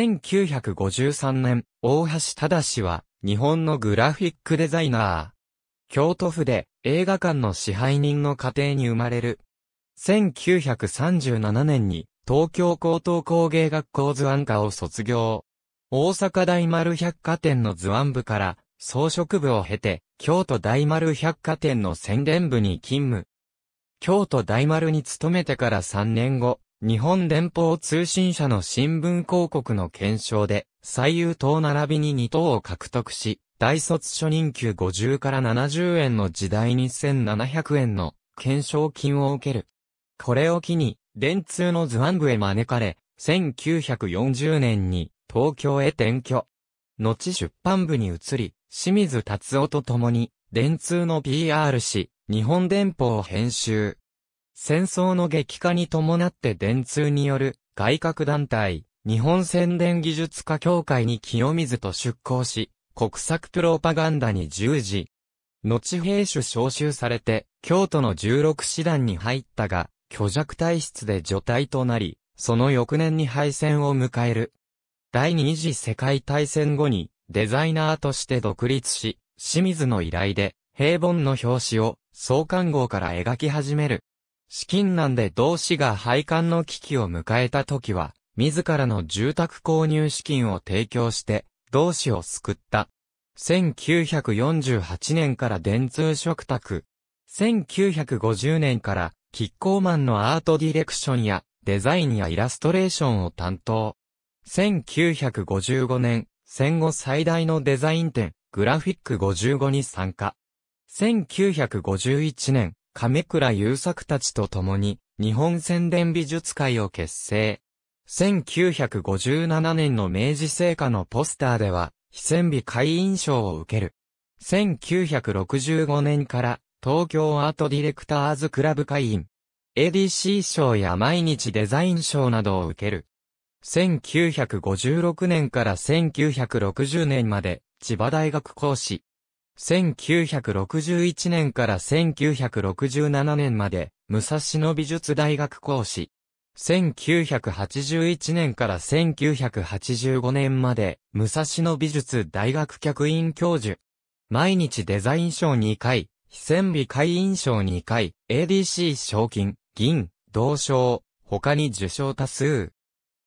1953年、大橋忠は、日本のグラフィックデザイナー。京都府で映画館の支配人の家庭に生まれる。1937年に東京高等工芸学校図案科を卒業。大阪大丸百貨店の図案部から装飾部を経て、京都大丸百貨店の宣伝部に勤務。京都大丸に勤めてから3年後、日本連邦通信社の新聞広告の検証で、最優等並びに2等を獲得し、大卒初任給50から70円の時代に1700円の検証金を受ける。これを機に、電通の図案部へ招かれ、1940年に東京へ転居。後出版部に移り、清水達夫と共に、電通の PR 誌、日本電報編集、戦争の激化に伴って電通による外郭団体、日本宣伝技術家協会に清水と出向し、国策プロパガンダに従事。後兵種召集されて、京都の16師団に入ったが、虚弱体質で除隊となり、その翌年に敗戦を迎える。第二次世界大戦後に、デザイナーとして独立し、清水の依頼で、平凡の表紙を、創刊号から描き始める。資金難で同志が廃刊の危機を迎えた時は、自らの住宅購入資金を提供して、同志を救った。1948年から電通食卓。1950年から、キッコーマンのアートディレクションや、デザインやイラストレーションを担当。1955年、戦後最大のデザイン展、グラフィック55に参加。1951年、亀倉優作たちと共に、日本宣伝美術会を結成。1957年の明治聖火のポスターでは、非戦美会員賞を受ける。1965年から、東京アートディレクターズクラブ会員。ADC 賞や毎日デザイン賞などを受ける。1956年から1960年まで、千葉大学講師。1961年から1967年まで、武蔵野美術大学講師。1981年から1985年まで、武蔵野美術大学客員教授。毎日デザイン賞2回、非戦美会員賞2回、ADC 賞金、銀、銅賞、他に受賞多数。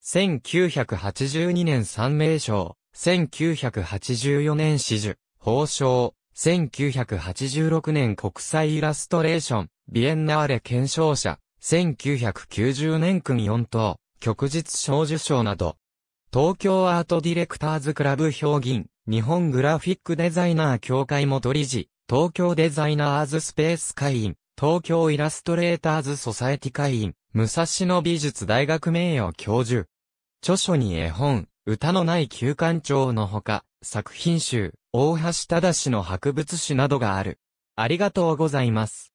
1982年三名賞、1984年始十、報賞。1986年国際イラストレーション、ビエンナーレ検証者、1990年組4等、旭日小受賞など、東京アートディレクターズクラブ評議員、日本グラフィックデザイナー協会元理事、東京デザイナーズスペース会員、東京イラストレーターズソサエティ会員、武蔵野美術大学名誉教授。著書に絵本、歌のない旧館長のほか、作品集、大橋正の博物誌などがある。ありがとうございます。